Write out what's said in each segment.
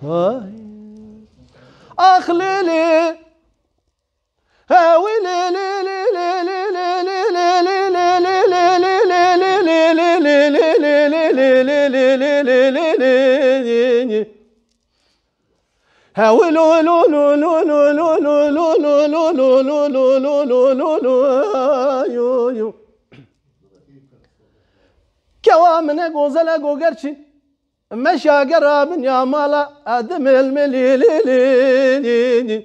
اخ ليلي هاوي ليلي كوامن اقو زلقو قرشي Meşa gerabin yamala ademil melilini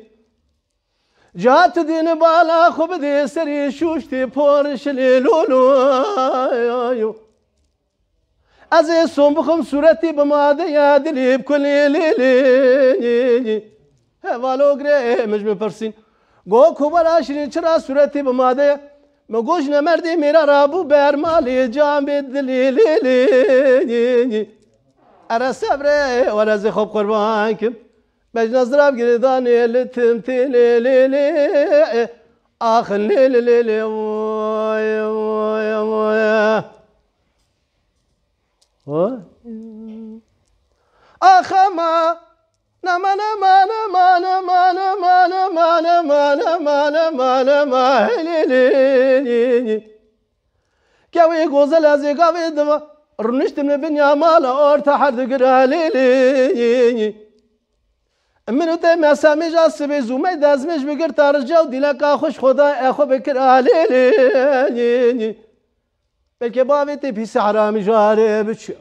جات دین بالا خوب دی سری شوشتی پرشلی لولو از سوم بخم صورتی به ماده یا دلیب کلی لی لی هوالو گره مجمع پرسین گو کوبر آشری چرا صورتی به ماده مگوش نمردی میرا رابو برمالی جام بدلی لی لی أرى صبري وأنا زي خب قربانكم باش نضرب لی للتمثيل ليلي آخ لی ليلي وای وای وای آخ ما نما نما نما نما نما نما نما نما نما نما که كاوي گوزل ازی قابي دما رنشتم بنيا مالا أورتا حد قراليلي منو ته مسامج اسبه زومه دزمج بگر تارجا و دلک خوش خدا اخو بکر آلیلی بلکه باوی تی پیس حرامی جاره بچو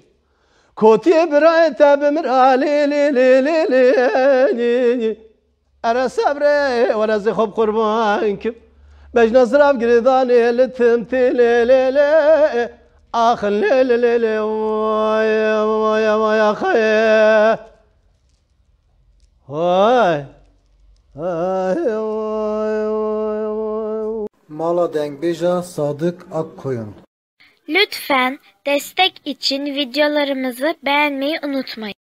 کوتی برای تا بمر آلیلیلیلی اره صبره ورزی خوب قربان کم بجنا زراب گردان لتم تیلیلیلی Ah le le le le vay vay vay ah Vay. Mala Dengbeja Sadık Akkoyun Lütfen destek için videolarımızı beğenmeyi unutmayın.